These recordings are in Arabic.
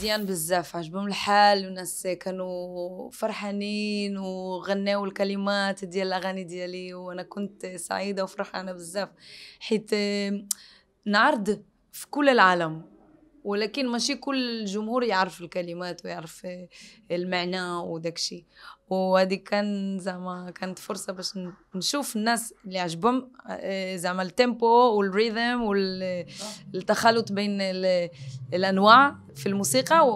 مزيان بزاف عجبهم الحال وناس كانوا فرحانين وغناو الكلمات ديال الاغاني ديالي وانا كنت سعيده وفرحانه بزاف حيت نعرض في كل العالم ولكن ماشي كل الجمهور يعرف الكلمات ويعرف المعنى وداك الشيء وهذه كان زعما كانت فرصه باش نشوف الناس اللي عجبهم آه، زعما التيمبو والريذم والتخلط بين الانواع في الموسيقى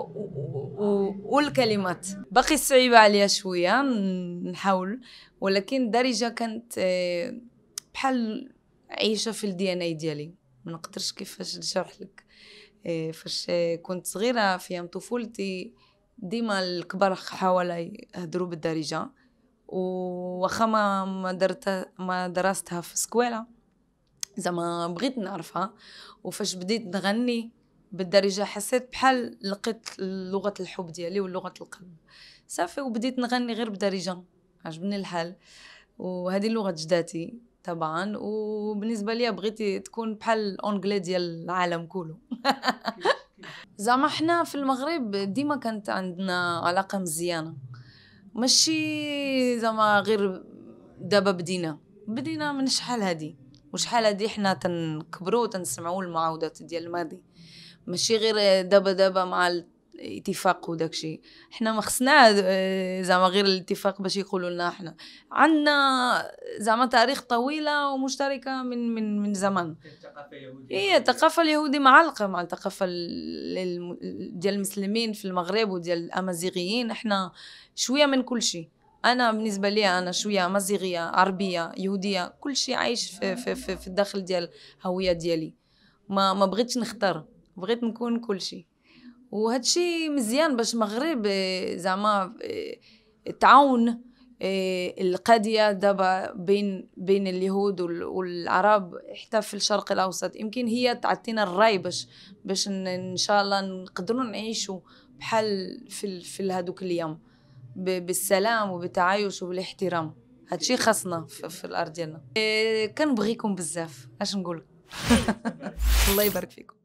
والكلمات باقي صعيبه عليا شويه نحاول ولكن درجه كانت آه، بحال عايشه في الدي ان اي ديالي ما نقدرش كيفاش نشرح لك فاش كنت صغيرة في أيام طفولتي ديما الكبار حوالي هدروا بالدارجة وخا ما درت ما درستها في سكويلة زعما بغيت نعرفها وفاش بديت نغني بالدارجة حسيت بحال لقيت لغة الحب ديالي ولغة القلب صافي وبديت نغني غير بالدارجة عجبني الحال وهذه لغة جداتي طبعا وبالنسبه لي بغيتي تكون بحال الانجلي ديال العالم كله زعما حنا في المغرب ديما كانت عندنا علاقه مزيانه ماشي زعما غير دابا بدينا بدينا من شحال هادي وشحال هادي حنا تنكبروا وتنسمعوا المعاودات ديال الماضي ماشي غير دابا دابا مع اتفاق وداك الشيء حنا ما خصنا آه، زعما غير الاتفاق باش يقولوا لنا حنا عندنا زعما تاريخ طويله ومشتركه من من من زمان الثقافه اليهوديه هي إيه، الثقافه اليهوديه معلقه مع الثقافه ديال المسلمين في المغرب وديال الامازيغيين احنا شويه من كل شيء انا بالنسبه لي انا شويه امازيغيه عربيه يهوديه كل شيء عايش في, في, في, في الداخل ديال الهويه ديالي ما ما بغيتش نختار بغيت نكون كل شيء وهذا الشيء مزيان باش المغرب آه، زعما آه، تعاون آه، القضية دابا بين بين اليهود والعرب حتى في الشرق الأوسط يمكن هي تعطينا الرأي باش باش إن شاء الله نقدروا نعيشوا بحال في في هذوك اليوم بالسلام وبالتعايش وبالاحترام هادشي خاصنا في, في الارض ديالنا كنبغيكم بزاف اش نقول الله يبارك فيكم